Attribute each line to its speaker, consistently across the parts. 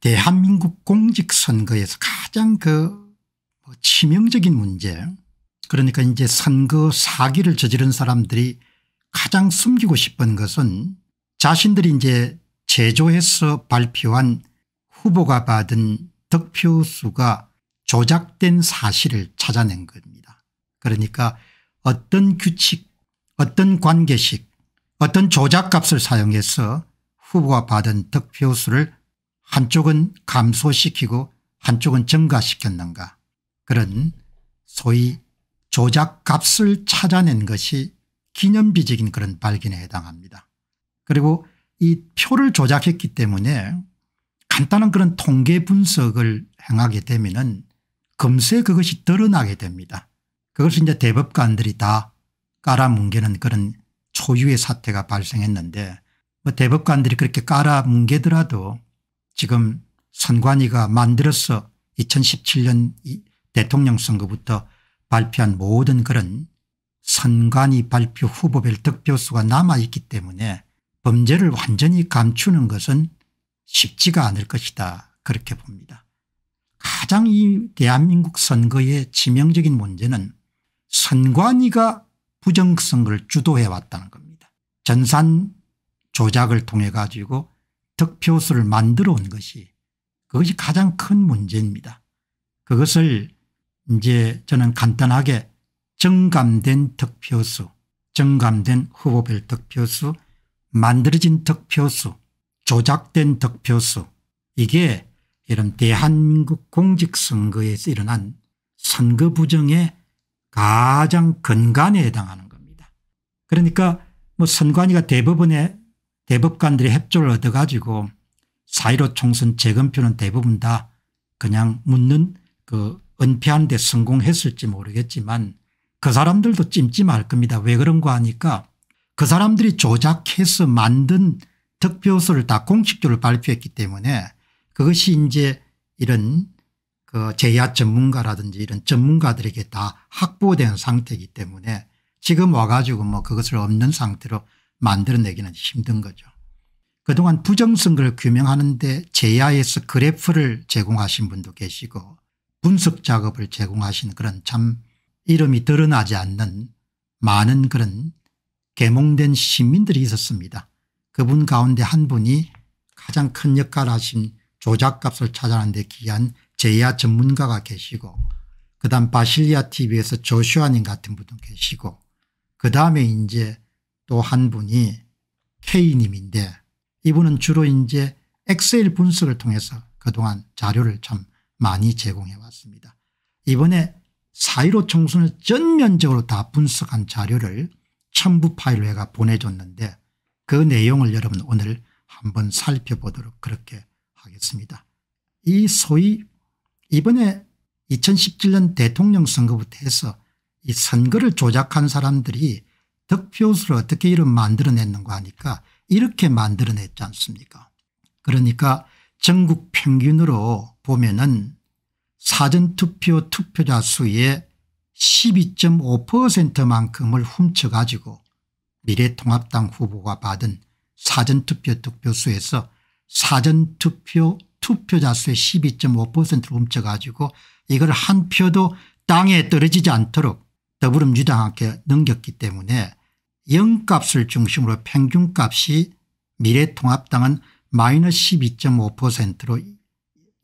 Speaker 1: 대한민국 공직선거에서 가장 그 뭐 치명적인 문제 그러니까 이제 선거 사기를 저지른 사람들이 가장 숨기고 싶은 것은 자신들이 이제 제조해서 발표한 후보가 받은 득표 수가 조작된 사실을 찾아낸 겁니다. 그러니까 어떤 규칙 어떤 관계식 어떤 조작값을 사용해서 후보가 받은 득표 수를 한쪽은 감소시키고 한쪽은 증가시켰는가 그런 소위 조작값을 찾아낸 것이 기념비적인 그런 발견에 해당합니다. 그리고 이 표를 조작했기 때문에 간단한 그런 통계 분석을 행하게 되면은 금세 그것이 드러나게 됩니다. 그것을 이제 대법관들이 다 깔아뭉개는 그런 초유의 사태가 발생했는데 뭐 대법관들이 그렇게 깔아뭉개더라도 지금 선관위가 만들어서 2017년 대통령 선거부터 발표한 모든 그런 선관위 발표 후보별 득표수가 남아있기 때문에 범죄를 완전히 감추는 것은 쉽지가 않을 것이다 그렇게 봅니다. 가장 이 대한민국 선거의 치명적인 문제는 선관위가 부정선거를 주도해왔다는 겁니다. 전산 조작을 통해 가지고 득표수를 만들어 온 것이 그것이 가장 큰 문제입니다. 그것을 이제 저는 간단하게 정감된 득표수 정감된 후보별 득표수 만들어진 득표수 조작된 득표수 이게 이런 대한민국 공직선거에서 일어난 선거 부정의 가장 근간에 해당하는 겁니다. 그러니까 뭐 선관위가 대법원에 대법관들의 협조를 얻어가지고 사1 5 총선 재검표는 대부분 다 그냥 묻는 그 은폐하는 데 성공했을지 모르겠지만 그 사람들도 찜찜할 겁니다. 왜 그런가 하니까 그 사람들이 조작해서 만든 득표수를 다 공식적으로 발표했기 때문에 그것이 이제 이런 그 제야 전문가라든지 이런 전문가들에게 다 확보된 상태이기 때문에 지금 와가지고 뭐 그것을 없는 상태로 만들어내기는 힘든 거죠. 그동안 부정선거를 규명하는데 제야에서 그래프를 제공하신 분도 계시고 분석 작업을 제공하신 그런 참 이름이 드러나지 않는 많은 그런 개몽된 시민들이 있었습니다. 그분 가운데 한 분이 가장 큰 역할을 하신 조작값을 찾아내는 데 기한 제야 전문가가 계시고 그다음 바실리아 tv에서 조슈아님 같은 분도 계시고 그다음에 이제 또한 분이 K님인데 이분은 주로 이제 엑셀 분석을 통해서 그동안 자료를 참 많이 제공해 왔습니다. 이번에 4.15 총선을 전면적으로 다 분석한 자료를 첨부 파일로 해가 보내줬는데 그 내용을 여러분 오늘 한번 살펴보도록 그렇게 하겠습니다. 이 소위 이번에 2017년 대통령 선거부터 해서 이 선거를 조작한 사람들이 득표수를 어떻게 이름 만들어냈는가 하니까 이렇게 만들어냈지 않습니까 그러니까 전국 평균으로 보면 은 사전투표 투표자 수의 12.5%만큼을 훔쳐가지고 미래통합당 후보가 받은 사전투표 투표수에서 사전투표 투표자 수의 12.5%를 훔쳐가지고 이걸 한 표도 땅에 떨어지지 않도록 더불어민주당한테 넘겼기 때문에 영값을 중심으로 평균값이 미래통합당은 마이너스 12.5%로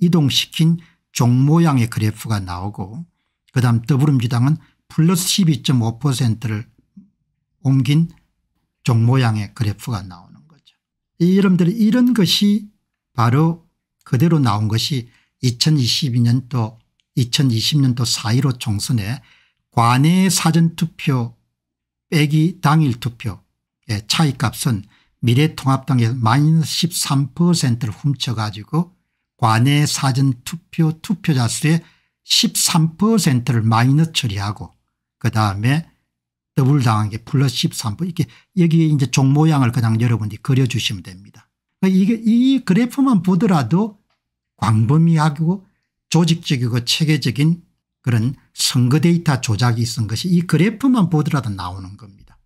Speaker 1: 이동시킨 종 모양의 그래프가 나오고 그다음 더불어민주당은 플러스 12.5%를 옮긴 종 모양의 그래프가 나오는 거죠. 여러분들 이런 것이 바로 그대로 나온 것이 2022년도 2020년도 4.15 총선에 관내 사전투표 빼기 당일 투표의 예, 차이값은 미래통합당에 마이너스 13%를 훔쳐가지고 관내 사전투표 투표자 수의 13%를 마이너스 처리하고 그 다음에 더블 당한 게 플러스 13% 이렇게 여기에 이제 종 모양을 그냥 여러분들이 그려주시면 됩니다. 그러니까 이게 이 그래프만 보더라도 광범위하고 조직적이고 체계적인 그런 선거 데이터 조작이 있은 것이 이 그래프만 보더라도 나오는 겁니다.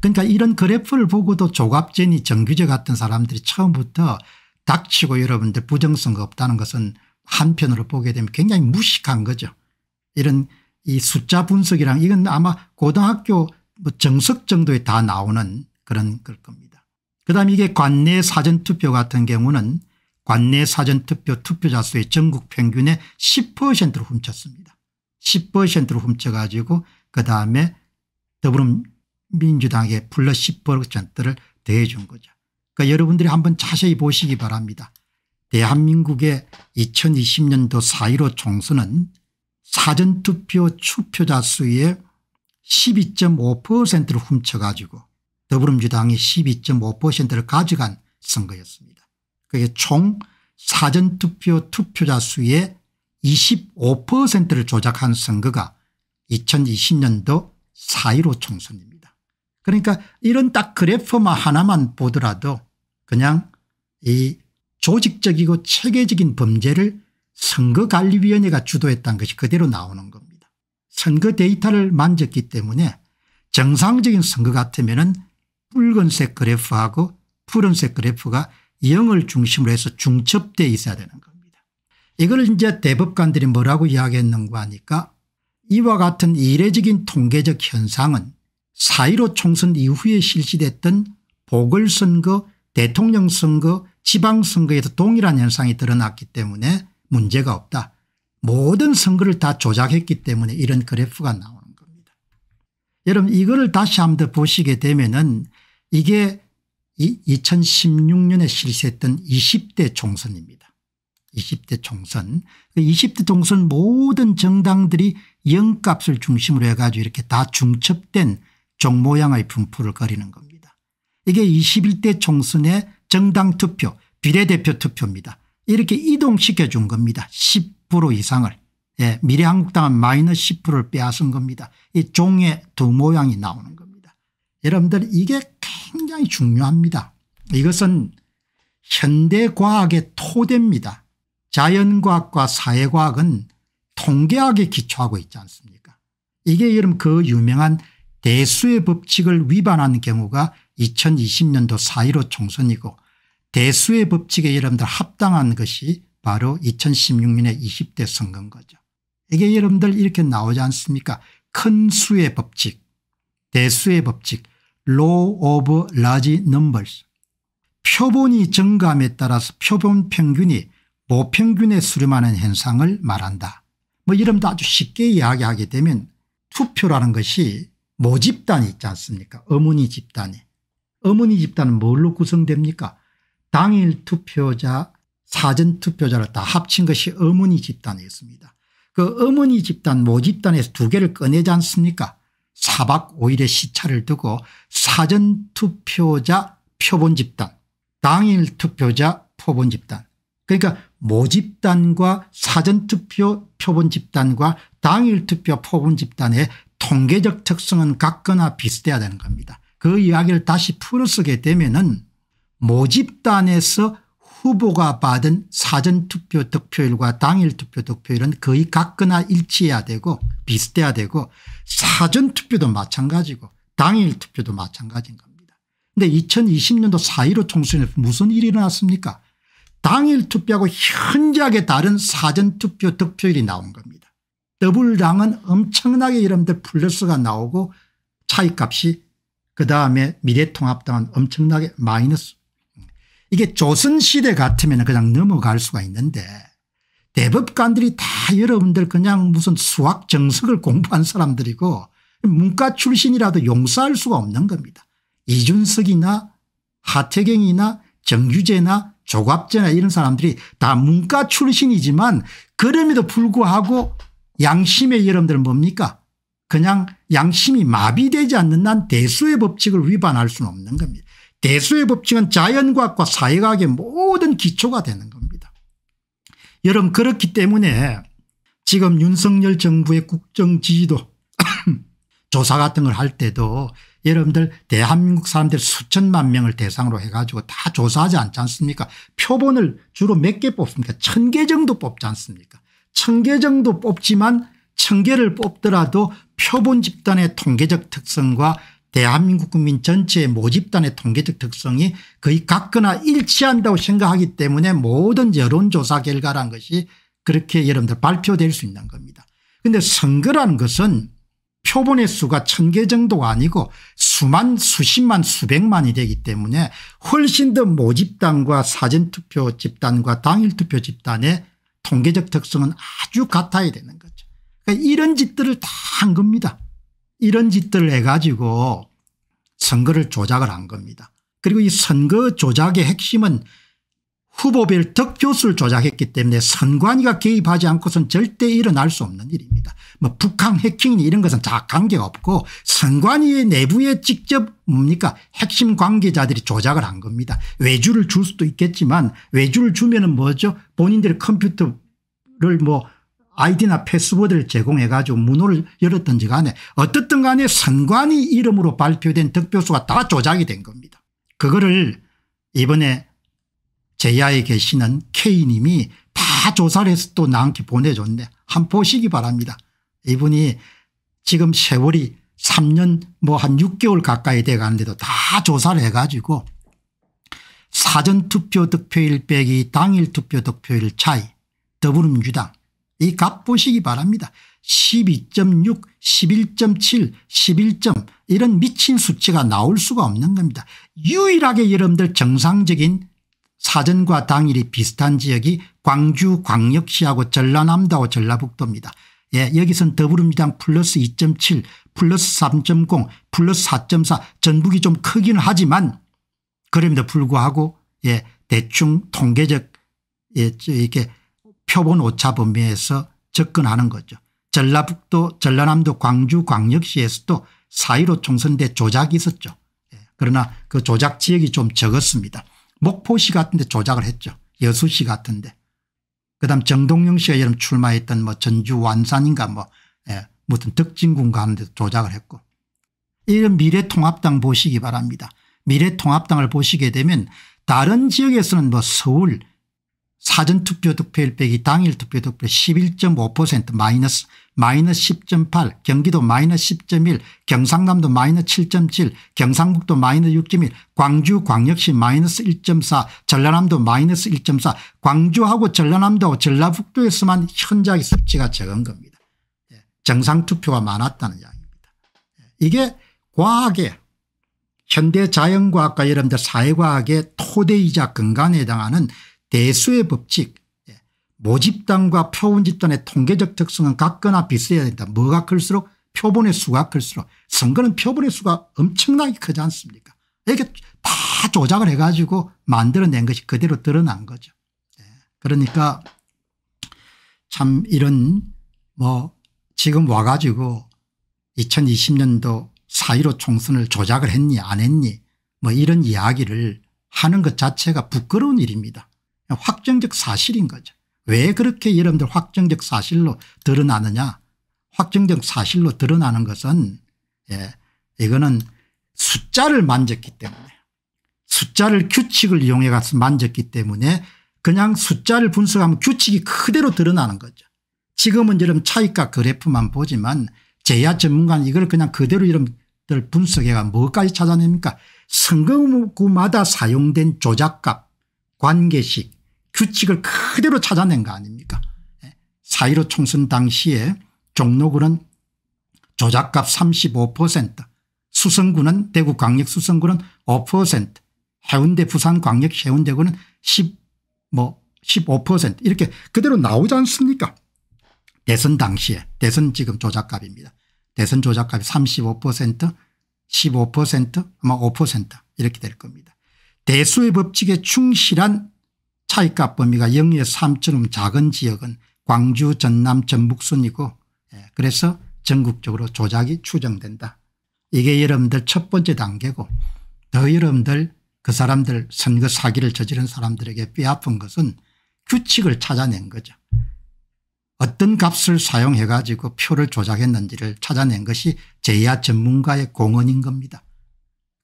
Speaker 1: 그러니까 이런 그래프를 보고도 조갑제니 정규제 같은 사람들이 처음부터 닥치고 여러분들 부정선거 없다는 것은 한편으로 보게 되면 굉장히 무식한 거죠. 이런 이 숫자 분석이랑 이건 아마 고등학교 뭐 정석 정도에 다 나오는 그런 걸 겁니다. 그다음 이게 관내 사전투표 같은 경우는 관내 사전투표 투표자 수의 전국 평균의 10%를 훔쳤습니다. 10%를 훔쳐가지고 그다음에 더불어민주당의 플러 10%를 더해준 거죠. 그러니까 여러분들이 한번 자세히 보시기 바랍니다. 대한민국의 2020년도 4.15 총선은 사전투표 추표자 수의 12.5%를 훔쳐가지고 더불어민주당이 12.5%를 가져간 선거였습니다. 그게 총 사전투표 투표자 수의 25%를 조작한 선거가 2020년도 4.15 총선입니다. 그러니까 이런 딱 그래프만 하나만 보더라도 그냥 이 조직적이고 체계적인 범죄를 선거관리위원회가 주도했다는 것이 그대로 나오는 겁니다. 선거 데이터를 만졌기 때문에 정상적인 선거 같으면 은 붉은색 그래프하고 푸른색 그래프가 0을 중심으로 해서 중첩되어 있어야 되는 겁니다. 이걸 이제 대법관들이 뭐라고 이야기했는가 하니까 이와 같은 이례적인 통계적 현상은 4.15 총선 이후에 실시됐던 보궐선거 대통령선거 지방선거에서 동일한 현상이 드러났기 때문에 문제가 없다. 모든 선거를 다 조작했기 때문에 이런 그래프가 나오는 겁니다. 여러분 이거를 다시 한번 보시게 되면 은 이게 2016년에 실시했던 20대 총선입니다. 20대 총선 20대 그 총선 모든 정당들이 영값을 중심으로 해가지고 이렇게 다 중첩된 종 모양의 분포를 거리는 겁니다. 이게 21대 총선의 정당 투표 비례대표 투표입니다. 이렇게 이동시켜 준 겁니다. 10% 이상을 예, 미래한국당은 마이너스 10%를 빼앗은 겁니다. 이 종의 두 모양이 나오는 겁니다. 여러분들 이게 굉장히 중요합니다. 이것은 현대과학의 토대입니다. 자연과학과 사회과학은 통계학에 기초하고 있지 않습니까 이게 여러분 그 유명한 대수의 법칙을 위반하 경우가 2020년도 4.15 총선이고 대수의 법칙에 여러분들 합당한 것이 바로 2016년의 20대 선거인 거죠. 이게 여러분들 이렇게 나오지 않습니까 큰 수의 법칙 대수의 법칙 law of large numbers 표본이 증감에 따라서 표본 평균이 보평균에 뭐 수렴하는 현상을 말한다. 뭐 이름도 아주 쉽게 이야기하게 되면 투표라는 것이 모집단이 있지 않습니까 어머니 집단이. 어머니 집단은 뭘로 구성됩니까 당일 투표자 사전 투표자를 다 합친 것이 어머니 집단이었습니다. 그 어머니 집단 모집단에서 두 개를 꺼내지 않습니까 사박 5일의 시차를 두고 사전 투표자 표본 집단 당일 투표자 표본 집단 그러니까 모집단과 사전투표 표본 집단과 당일투표 표본 집단의 통계적 특성은 같거나 비슷해야 되는 겁니다. 그 이야기를 다시 풀어쓰게 되면 은 모집단에서 후보가 받은 사전투표 득표율과 당일투표 득표율은 거의 같거나 일치해야 되고 비슷해야 되고 사전투표도 마찬가지고 당일투표도 마찬가지인 겁니다. 그런데 2020년도 4.15 총선에서 무슨 일이 일어났습니까 당일 투표하고 현저하게 다른 사전투표 득표율이 나온 겁니다. 더블당은 엄청나게 이름들 플러스가 나오고 차이값이 그다음에 미래통합당은 엄청나게 마이너스 이게 조선시대 같으면 그냥 넘어갈 수가 있는데 대법관들이 다 여러분들 그냥 무슨 수학 정석을 공부한 사람들이고 문과 출신이라도 용서할 수가 없는 겁니다. 이준석이나 하태경이나 정유재나 조갑제나 이런 사람들이 다 문과 출신이지만 그럼에도 불구하고 양심의 여러분들은 뭡니까 그냥 양심이 마비되지 않는 난 대수의 법칙을 위반할 수는 없는 겁니다. 대수의 법칙은 자연과학과 사회과학의 모든 기초가 되는 겁니다. 여러분 그렇기 때문에 지금 윤석열 정부의 국정지지도 조사 같은 걸 할 때도 여러분들 대한민국 사람들 수천만 명을 대상으로 해가지고 다 조사하지 않지 않습니까 표본을 주로 몇 개 뽑습니까 천 개 정도 뽑지 않습니까 천 개 정도 뽑지만 천 개를 뽑더라도 표본 집단의 통계적 특성과 대한민국 국민 전체의 모집단의 통계적 특성이 거의 같거나 일치한다고 생각하기 때문에 모든 여론조사 결과란 것이 그렇게 여러분들 발표될 수 있는 겁니다. 그런데 선거라는 것은 표본의 수가 천 개 정도가 아니고 수만 수십만 수백만이 되기 때문에 훨씬 더 모집단과 사전투표 집단과 당일투표 집단의 통계적 특성은 아주 같아야 되는 거죠. 그러니까 이런 짓들을 다 한 겁니다. 이런 짓들을 해가지고 선거를 조작을 한 겁니다. 그리고 이 선거 조작의 핵심은 후보별 득표수를 조작했기 때문에 선관위가 개입하지 않고선 절대 일어날 수 없는 일입니다. 뭐 북한 해킹이 이런 것은 다 관계가 없고 선관위 내부에 직접 뭡니까 핵심 관계자들이 조작을 한 겁니다. 외주를 줄 수도 있겠지만 외주를 주면은 뭐죠 본인들의 컴퓨터를 뭐 아이디나 패스워드를 제공해 가지고 문호를 열었던지 간에 어떻든 간에 선관위 이름으로 발표된 득표수가 다 조작이 된 겁니다. 그거를 이번에 제야에 계시는 K님이 다 조사를 해서 또 나한테 보내줬네. 한 보시기 바랍니다. 이분이 지금 세월이 3년 뭐 한 6개월 가까이 돼 가는데도 다 조사를 해가지고 사전투표 득표일 빼기 당일 투표 득표일 차이 더불어민주당 이 값 보시기 바랍니다. 12.6 11.7 11. 이런 미친 수치가 나올 수가 없는 겁니다. 유일하게 여러분들 정상적인 사전과 당일이 비슷한 지역이 광주 광역시하고 전라남도하고 전라북도입니다. 예, 여기선 더불어민주당 플러스 2.7 플러스 3.0 플러스 4.4 전북이 좀 크기는 하지만 그럼에도 불구하고 예, 대충 통계적 예, 이렇게 표본 오차 범위에서 접근하는 거죠. 전라북도 전라남도 광주 광역시에서도 4.15 총선 때 조작이 있었죠. 예, 그러나 그 조작 지역이 좀 적었습니다. 목포시 같은 데 조작을 했죠. 여수시 같은 데. 그다음 정동영 씨가 여름 출마했던 뭐 전주 완산인가 뭐 예, 무슨 덕진군가 하는 데도 조작을 했고 이런 미래통합당 보시기 바랍니다. 미래통합당을 보시게 되면 다른 지역에서는 뭐 서울 사전투표 득표율 빼기 당일 투표 득표율 11.5% 마이너스 마이너스 10.8 경기도 마이너스 10.1 경상남도 마이너스 7.7 경상북도 마이너스 6.1 광주 광역시 마이너스 1.4 전라남도 마이너스 1.4 광주하고 전라남도 전라북도에서만 현저하게 수치가 적은 겁니다. 예, 정상투표가 많았다는 이야기입니다. 예, 이게 과학의 현대 자연과학과 여러분들 사회과학의 토대이자 근간에 해당하는 대수의 법칙 모집단과 표본 집단의 통계적 특성은 같거나 비슷해야 된다. 뭐가 클수록 표본의 수가 클수록 선거는 표본의 수가 엄청나게 크지 않습니까 이게 다 조작을 해가지고 만들어낸 것이 그대로 드러난 거죠. 예. 그러니까 참 이런 뭐 지금 와가지고 2020년도 4.15 총선을 조작을 했니 안 했니 뭐 이런 이야기를 하는 것 자체가 부끄러운 일입니다. 확정적 사실인 거죠. 왜 그렇게 여러분들 확정적 사실로 드러나느냐 확정적 사실로 드러나는 것은 예, 이거는 숫자를 만졌기 때문에 숫자를 규칙을 이용해 가서 만졌기 때문에 그냥 숫자를 분석하면 규칙이 그대로 드러나는 거죠. 지금은 여러분 차익과 그래프만 보지만 제야 전문가는 이걸 그냥 그대로 여러분들 분석해가 뭐까지 찾아냅니까 선거구마다 사용된 조작값 관계식 규칙을 그대로 찾아낸 거 아닙니까 예. 사1 5 총선 당시에 종로구는 조작값 35% 수성구는 대구 광역 수성구는 5% 해운대 부산 광역 해운대구는 10뭐 15% 이렇게 그대로 나오지 않습니까 대선 당시에 대선 지금 조작값입니다. 대선 조작값이 35% 15% 아마 5% 이렇게 될 겁니다. 대수의 법칙에 충실한 차이값 범위가 0에서 3처럼 작은 지역은 광주 전남 전북 순이고 예, 그래서 전국적으로 조작이 추정된다. 이게 여러분들 첫 번째 단계고 더 여러분들 그 사람들 선거 사기를 저지른 사람들에게 뼈아픈 것은 규칙을 찾아낸 거죠. 어떤 값을 사용해 가지고 표를 조작했는지를 찾아낸 것이 제야 전문가의 공헌인 겁니다.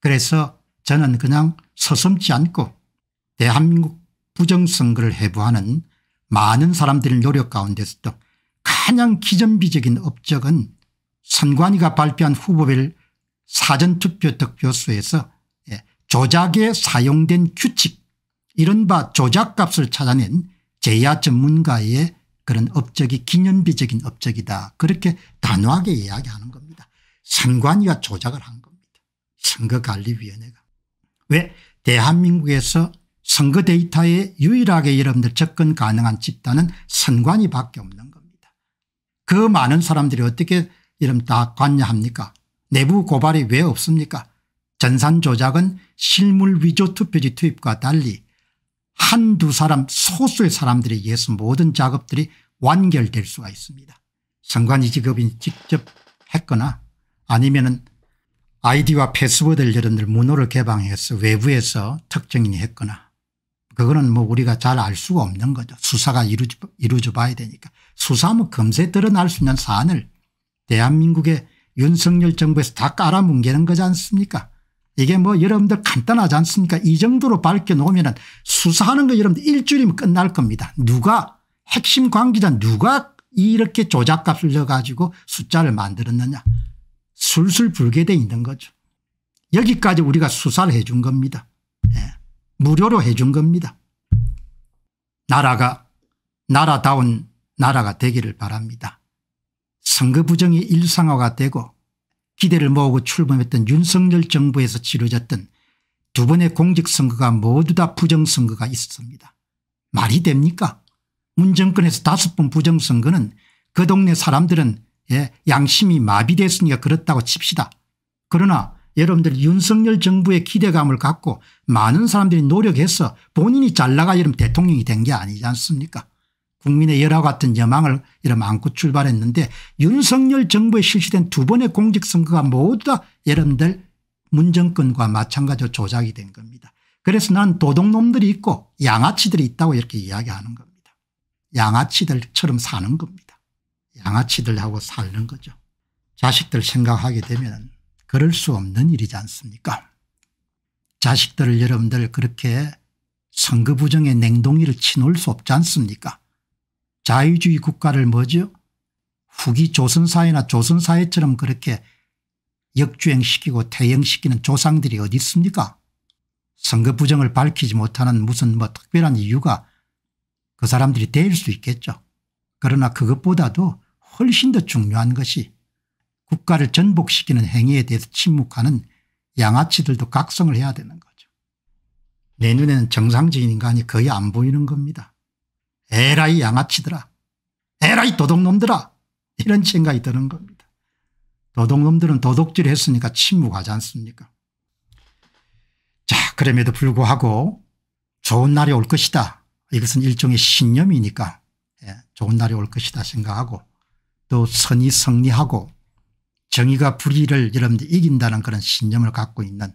Speaker 1: 그래서 저는 그냥 서슴지 않고 대한민국 부정선거를 해부하는 많은 사람들의 노력 가운데서도 가장 기전비적인 업적은 선관위가 발표한 후보별 사전투표 득표수에서 예, 조작에 사용된 규칙 이른바 조작값을 찾아낸 제야 전문가의 그런 업적이 기념비적인 업적이다 그렇게 단호하게 이야기하는 겁니다. 선관위가 조작을 한 겁니다. 선거관리위원회가. 왜 대한민국에서 선거 데이터에 유일하게 여러분들 접근 가능한 집단은 선관위 밖에 없는 겁니다. 그 많은 사람들이 어떻게 이름 다 관여합니까 내부 고발이 왜 없습니까 전산 조작은 실물 위조 투표지 투입과 달리 한두 사람 소수의 사람들이위해서 모든 작업들이 완결될 수가 있습니다. 선관위 직업인 직접 했거나 아니면 은 아이디와 패스워드를 여러분들 문호를 개방해서 외부에서 특정인이 했거나 그거는 뭐 우리가 잘 알 수가 없는 거죠. 수사가 이루어져, 이루어져 봐야 되니까. 수사하면 뭐 금세 드러날 수 있는 사안을 대한민국의 윤석열 정부에서 다 깔아뭉개는 거지 않습니까 이게 뭐 여러분들 간단하지 않습니까 이 정도로 밝혀놓으면 수사하는 거 여러분들 일주일이면 끝날 겁니다. 누가 핵심 관계자 누가 이렇게 조작값을 넣어가지고 숫자를 만들었느냐 술술 불게 돼 있는 거죠. 여기까지 우리가 수사를 해준 겁니다. 예. 무료로 해준 겁니다. 나라가 나라다운 나라가 되기를 바랍니다. 선거 부정이 일상화가 되고 기대를 모으고 출범했던 윤석열 정부에서 치러졌던 두 번의 공직선거가 모두 다 부정선거가 있었습니다. 말이 됩니까? 문정권에서 다섯 번 부정선거는 그 동네 사람들은 예, 양심이 마비됐으니까 그렇다고 칩시다. 그러나 여러분들 윤석열 정부의 기대감을 갖고 많은 사람들이 노력해서 본인이 잘 나가 이러면 대통령이 된 게 아니지 않습니까 국민의 열화 같은 여망을 이름 안고 출발했는데 윤석열 정부에 실시된 두 번의 공직선거가 모두 다 여러분들 문정권과 마찬가지로 조작이 된 겁니다. 그래서 난 도둑놈들이 있고 양아치들이 있다고 이렇게 이야기하는 겁니다. 양아치들처럼 사는 겁니다. 양아치들하고 사는 거죠. 자식들 생각하게 되면 그럴 수 없는 일이지 않습니까 자식들을 여러분들 그렇게 선거 부정의 냉동이를 치놓을 수 없지 않습니까 자유주의 국가를 뭐죠 후기 조선사회나 조선사회처럼 그렇게 역주행시키고 퇴행시키는 조상들이 어디 있습니까 선거 부정을 밝히지 못하는 무슨 뭐 특별한 이유가 그 사람들이 될 수 있겠죠 그러나 그것보다도 훨씬 더 중요한 것이 국가를 전복시키는 행위에 대해서 침묵하는 양아치들도 각성을 해야 되는 거죠. 내 눈에는 정상적인 인간이 거의 안 보이는 겁니다. 에라이 양아치들아 에라이 도둑놈들아 이런 생각이 드는 겁니다. 도둑놈들은 도둑질 했으니까 침묵하지 않습니까 자 그럼에도 불구하고 좋은 날이 올 것이다. 이것은 일종의 신념이니까 예, 좋은 날이 올 것이다 생각하고 또 선이 승리하고 정의가 불의를 여러분들 이긴다는 그런 신념을 갖고 있는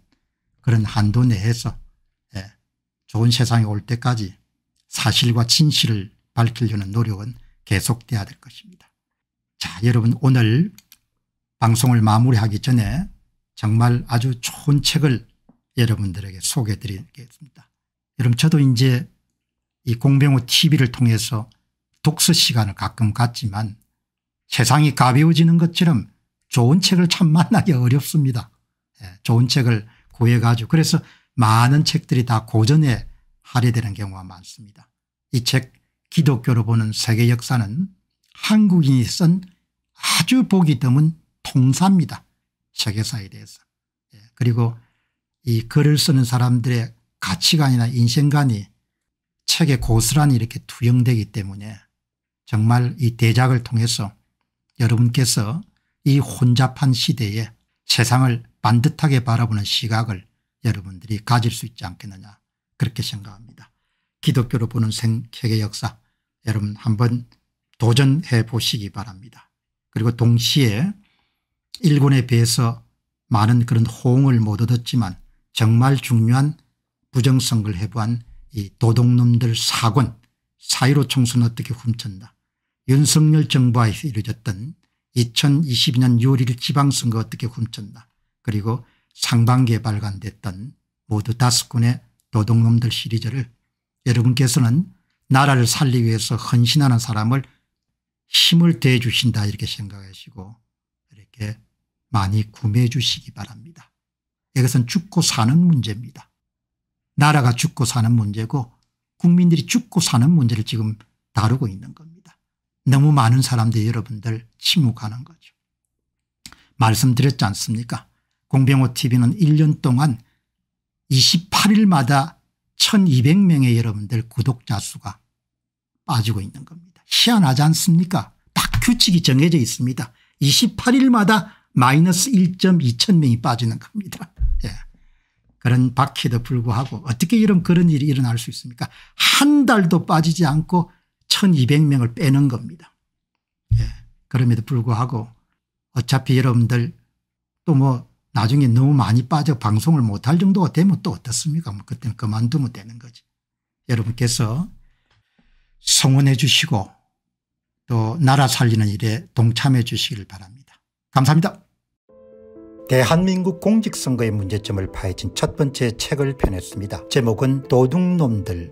Speaker 1: 그런 한도 내에서 예, 좋은 세상이 올 때까지 사실과 진실을 밝히려는 노력은 계속돼야 될 것입니다. 자 여러분 오늘 방송을 마무리하기 전에 정말 아주 좋은 책을 여러분들에게 소개해 드리겠습니다. 여러분 저도 이제 이 공병호 TV를 통해서 독서 시간을 가끔 갖지만 세상이 가벼워지는 것처럼 좋은 책을 참 만나기 어렵습니다. 예, 좋은 책을 구해가지고 그래서 많은 책들이 다 고전에 할애되는 경우가 많습니다. 이 책 기독교로 보는 세계 역사는 한국인이 쓴 아주 보기 드문 통사입니다. 세계사에 대해서. 예, 그리고 이 글을 쓰는 사람들의 가치관이나 인생관이 책에 고스란히 이렇게 투영되기 때문에 정말 이 대작을 통해서 여러분께서 이 혼잡한 시대에 세상을 반듯하게 바라보는 시각을 여러분들이 가질 수 있지 않겠느냐 그렇게 생각합니다. 기독교로 보는 생태계 역사 여러분 한번 도전해 보시기 바랍니다. 그리고 동시에 일본에 비해서 많은 그런 호응을 못 얻었지만 정말 중요한 부정선거를 해부한 이 도둑놈들 사권 사이로 총선 어떻게 훔쳤다 윤석열 정부와 이루어졌던 2022년 6월 1일 지방선거 어떻게 훔쳤나 그리고 상반기에 발간됐던 모두 다섯 군의 도둑놈들 시리즈를 여러분께서는 나라를 살리기 위해서 헌신하는 사람을 힘을 대해 주신다 이렇게 생각하시고 이렇게 많이 구매해 주시기 바랍니다. 이것은 죽고 사는 문제입니다. 나라가 죽고 사는 문제고 국민들이 죽고 사는 문제를 지금 다루고 있는 겁니다. 너무 많은 사람들이 여러분들 침묵하는 거죠. 말씀드렸지 않습니까 공병호 tv는 1년 동안 28일마다 1200명의 여러분들 구독자 수가 빠지고 있는 겁니다. 희한하지 않습니까 딱 규칙이 정해져 있습니다. 28일마다 마이너스 1.2천 명이 빠지는 겁니다. 예. 그런 바퀴도 불구하고 어떻게 이런 그런 일이 일어날 수 있습니까 한 달도 빠지지 않고 1200명을 빼는 겁니다. 예. 그럼에도 불구하고 어차피 여러분들 또 뭐 나중에 너무 많이 빠져 방송을 못할 정도가 되면 또 어떻습니까? 뭐 그때는 그만두면 되는 거지. 여러분께서 성원해 주시고 또 나라 살리는 일에 동참해 주시길 바랍니다. 감사합니다. 대한민국 공직선거의 문제점을 파헤친 첫 번째 책을 펴냈습니다. 제목은 도둑놈들